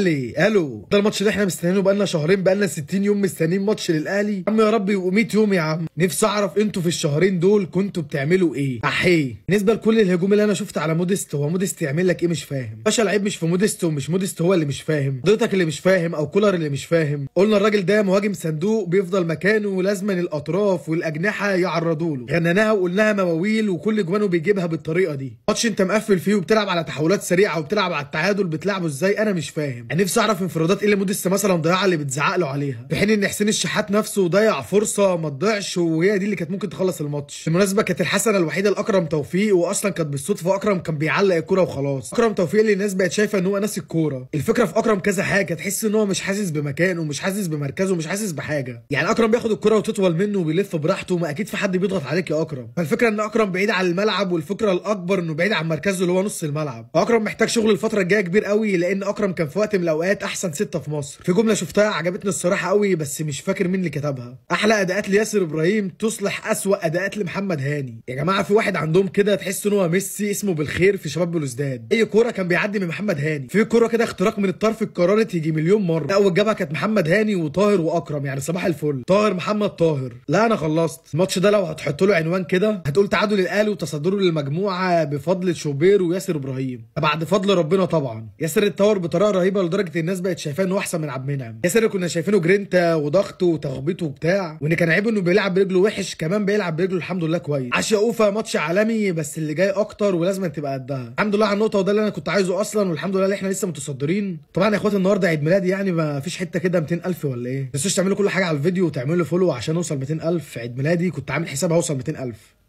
الاهلي الو ده الماتش اللي احنا مستنيينه بقالنا شهرين بقالنا 60 يوم مستنيين ماتش للاهلي يا عم يا رب يبقوا 100 يوم يا عم نفسي اعرف انتوا في الشهرين دول كنتوا بتعملوا ايه احيه بالنسبه لكل الهجوم اللي انا شفت على موديست هو موديست يعمل لك ايه مش فاهم باشا العيب مش في موديست ومش موديست هو اللي مش فاهم حضرتك اللي مش فاهم او كولر اللي مش فاهم قلنا الراجل ده مهاجم صندوق بيفضل مكانه ولازما الاطراف والاجنحه يعرضوا له غنيناها وقلناها مواويل وكل جوانه بيجيبها بالطريقه دي ماتش انت مقفل فيه وبتلعب على تحولات سريعه وبتلعب على التعادل بتلعبه ازاي انا مش فاهم انا نفسي اعرف انفرادات ايه اللي موديس مثلا ضيعها اللي بتزعق له عليها في حين ان حسين الشحات نفسه ضيع فرصه ما تضيعش وهي دي اللي كانت ممكن تخلص الماتش بالمناسبه كانت الحسنه الوحيده لاكرم توفيق واصلا كانت بالصدفه اكرم كان بيعلق الكوره وخلاص اكرم توفيق اللي الناس بقت شايفه ان هو ناسي الكوره الفكره في اكرم كذا حاجه تحس ان هو مش حاسس بمكانه مش حاسس بمركزه مش حاسس بحاجه يعني اكرم بياخد الكوره وتطول منه وبيلف براحته ما اكيد في حد بيضغط عليك يا اكرم فالفكره ان اكرم بعيد عن الملعب والفكره الاكبر انه بعيد عن مركزه اللي هو نص الملعب اكرم محتاج شغل الفتره الجايه كبير قوي لان اكرم كان في وقت من الاوقات احسن ستة في مصر في جملة شفتها عجبتني الصراحة قوي بس مش فاكر مين اللي كتبها احلى اداءات لياسر ابراهيم تصلح اسوأ اداءات لمحمد هاني يا جماعة في واحد عندهم كده تحس ان هو ميسي اسمه بالخير في شباب بلوزداد اي كورة كان بيعدي من محمد هاني في كورة كده اختراق من الطرف اتكررت يجي مليون مرة لا والجبهة كانت محمد هاني وطاهر واكرم يعني صباح الفل طاهر محمد طاهر لا انا خلصت الماتش ده لو هتحط له عنوان كده هتقول تعادل الاهلي وتصدره للمجموعة بفضل شوبير وياسر ابراهيم بعد فضل ربنا طبعا ياسر اتطور بطريقة رهيبة لعيبه لدرجه الناس بقت شايفاه انه احسن من عبد المنعم يا سنه كنا شايفينه جرينتا وضغطه وتخبيطه وبتاع وان كان عيب انه بيلعب برجله وحش كمان بيلعب برجله الحمد لله كويس عشا اوفا ماتش عالمي بس اللي جاي اكتر ولازم تبقى قدها الحمد لله على النقطه وده اللي انا كنت عايزه اصلا والحمد لله اللي احنا لسه متصدرين طبعا يا اخوات النهارده عيد ميلادي يعني ما فيش حته كده 200000 ولا ايه ما تنسوش تعملوا كل حاجه على الفيديو وتعملوا فولو عشان اوصل 200000 عيد ميلادي كنت عامل حساب هوصل 200000